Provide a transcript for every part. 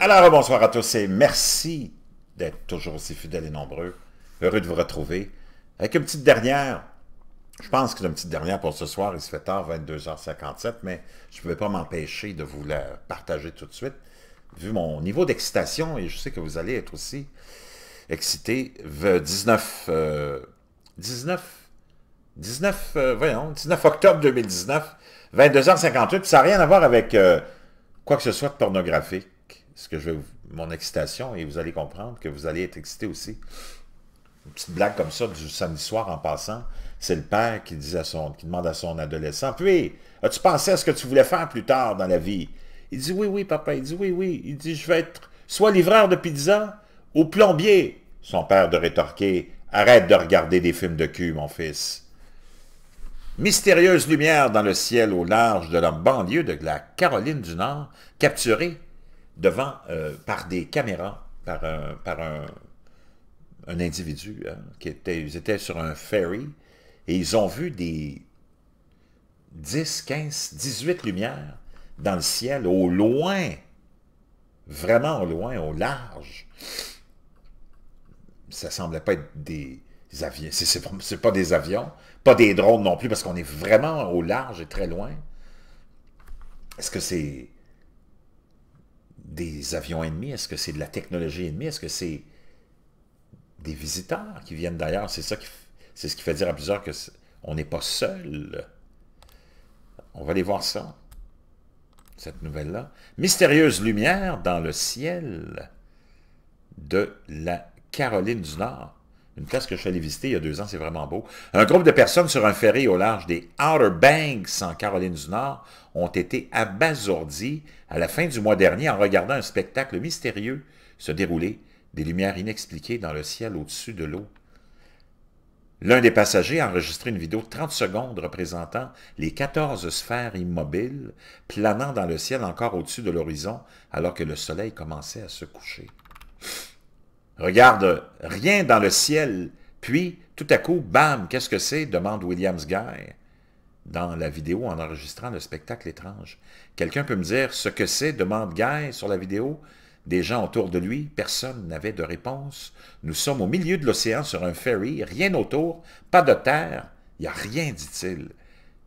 Alors, bonsoir à tous et merci d'être toujours aussi fidèles et nombreux. Heureux de vous retrouver avec une petite dernière. Je pense que c'est une petite dernière pour ce soir. Il se fait tard, 22h57, mais je ne pouvais pas m'empêcher de vous la partager tout de suite. Vu mon niveau d'excitation, et je sais que vous allez être aussi excité, 19, 19, 19, voyons, 19 octobre 2019, 22h58, ça n'a rien à voir avec euh, quoi que ce soit de pornographique ce que je mon excitation, et vous allez comprendre que vous allez être excité aussi. Une petite blague comme ça du samedi soir en passant, c'est le père qui, dit à son, qui demande à son adolescent, « Puis, as-tu pensé à ce que tu voulais faire plus tard dans la vie? » Il dit, « Oui, oui, papa. » Il dit, « Oui, oui. » Il dit, « Je vais être soit livreur de pizza ou plombier. » Son père de rétorquer, « Arrête de regarder des films de cul, mon fils. » Mystérieuse lumière dans le ciel au large de la banlieue de la Caroline du Nord, capturée devant, euh, par des caméras, par un, par un, individu. Hein, qui était, ils étaient sur un ferry et ils ont vu des 10, 15, 18 lumières dans le ciel, au loin, vraiment au loin, au large. Ça ne semblait pas être des, avions, c'est c'est pas des avions, pas des drones non plus, parce qu'on est vraiment au large et très loin. Est-ce que c'est des avions ennemis? Est-ce que c'est de la technologie ennemie? Est-ce que c'est des visiteurs qui viennent d'ailleurs? C'est ça c'est ce qui fait dire à plusieurs que on n'est pas seul. On va aller voir ça, cette nouvelle-là. Mystérieuse lumière dans le ciel de la Caroline du Nord. Une place que je suis allé visiter il y a deux ans, c'est vraiment beau. Un groupe de personnes sur un ferry au large des Outer Banks en Caroline du Nord ont été abasourdis à la fin du mois dernier en regardant un spectacle mystérieux se dérouler, des lumières inexpliquées dans le ciel au-dessus de l'eau. L'un des passagers a enregistré une vidéo de 30 secondes représentant les 14 sphères immobiles planant dans le ciel encore au-dessus de l'horizon alors que le soleil commençait à se coucher. Regarde rien dans le ciel, puis tout à coup, bam, qu'est-ce que c'est demande Williams Guy dans la vidéo en enregistrant le spectacle étrange. Quelqu'un peut me dire ce que c'est demande Guy sur la vidéo. Des gens autour de lui, personne n'avait de réponse. Nous sommes au milieu de l'océan sur un ferry, rien autour, pas de terre, il n'y a rien, dit-il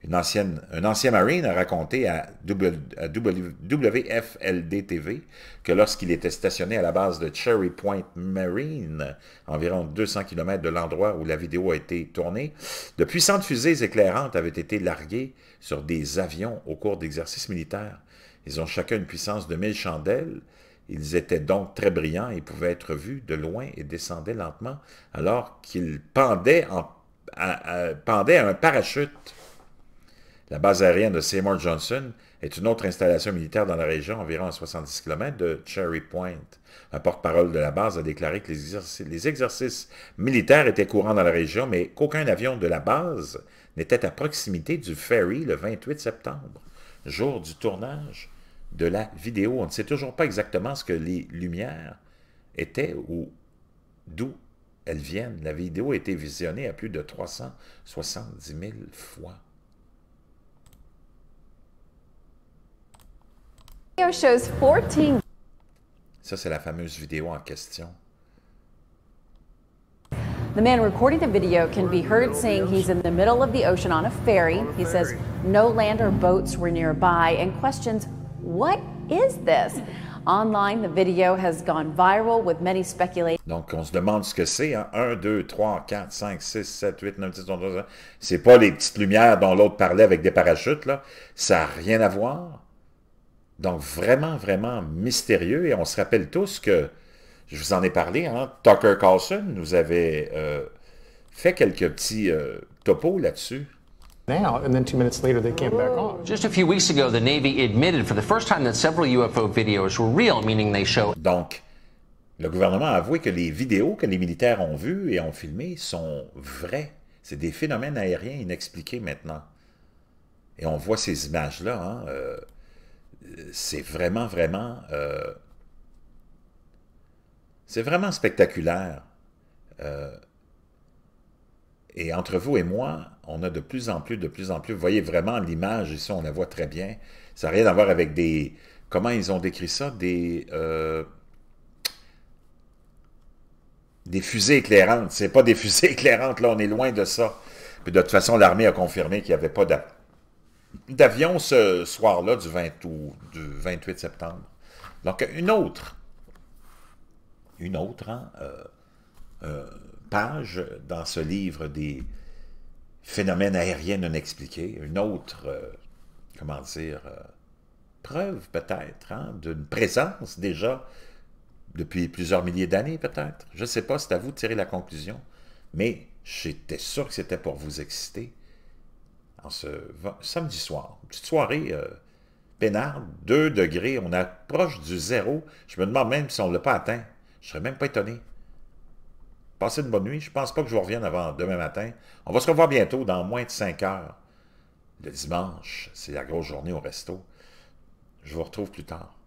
un ancien Marine a raconté à, WFLD TV que lorsqu'il était stationné à la base de Cherry Point Marine, environ 200 km de l'endroit où la vidéo a été tournée, de puissantes fusées éclairantes avaient été larguées sur des avions au cours d'exercices militaires. Ils ont chacun une puissance de 1000 chandelles. Ils étaient donc très brillants et pouvaient être vus de loin et descendaient lentement alors qu'ils pendaient, en, pendaient à un parachute la base aérienne de Seymour Johnson est une autre installation militaire dans la région, environ à 70 km de Cherry Point. Un porte-parole de la base a déclaré que les exercices, militaires étaient courants dans la région, mais qu'aucun avion de la base n'était à proximité du ferry le 28 septembre, jour du tournage de la vidéo. On ne sait toujours pas exactement ce que les lumières étaient ou d'où elles viennent. La vidéo a été visionnée à plus de 370 000 fois. Ça, c'est la fameuse vidéo en question. The man recording the video can be heard saying he's in the middle of the ocean on a ferry. He says no land or boats were nearby and questions, What is this? Online, the video has gone viral with many speculating. Donc, on se demande ce que c'est. 1, 2, 3, 4, 5, 6, 7, 8, 9, 10, 11, C'est pas les petites lumières dont l'autre parlait avec des parachutes, là. Ça n'a rien à voir. Donc, vraiment, vraiment mystérieux. Et on se rappelle tous que, je vous en ai parlé, hein, Tucker Carlson nous avait euh, fait quelques petits euh, topos là-dessus. Donc, le gouvernement a avoué que les vidéos que les militaires ont vues et ont filmées sont vraies. C'est des phénomènes aériens inexpliqués maintenant. Et on voit ces images-là. Hein, euh, c'est vraiment, vraiment... Euh, c'est vraiment spectaculaire. Euh, et entre vous et moi, on a de plus en plus, de plus en plus, vous voyez vraiment l'image, ici on la voit très bien, ça n'a rien à voir avec des... Comment ils ont décrit ça? Des... Euh, des fusées éclairantes. C'est pas des fusées éclairantes, là, on est loin de ça. Puis de toute façon, l'armée a confirmé qu'il n'y avait pas d'avion ce soir-là du, du, 28 septembre. Donc, une autre, une autre hein, euh, euh, page dans ce livre des phénomènes aériens non expliqués, une autre, euh, comment dire, preuve peut-être hein, d'une présence déjà depuis plusieurs milliers d'années peut-être. Je ne sais pas, c'est à vous de tirer la conclusion, mais j'étais sûr que c'était pour vous exciter en ce samedi soir. Une petite soirée euh, peinarde, 2 degrés, on approche du zéro. Je me demande même si on ne l'a pas atteint. Je ne serais même pas étonné. Passez une bonne nuit. Je ne pense pas que je vous revienne avant demain matin. On va se revoir bientôt, dans moins de 5 heures. Le dimanche, c'est la grosse journée au resto. Je vous retrouve plus tard.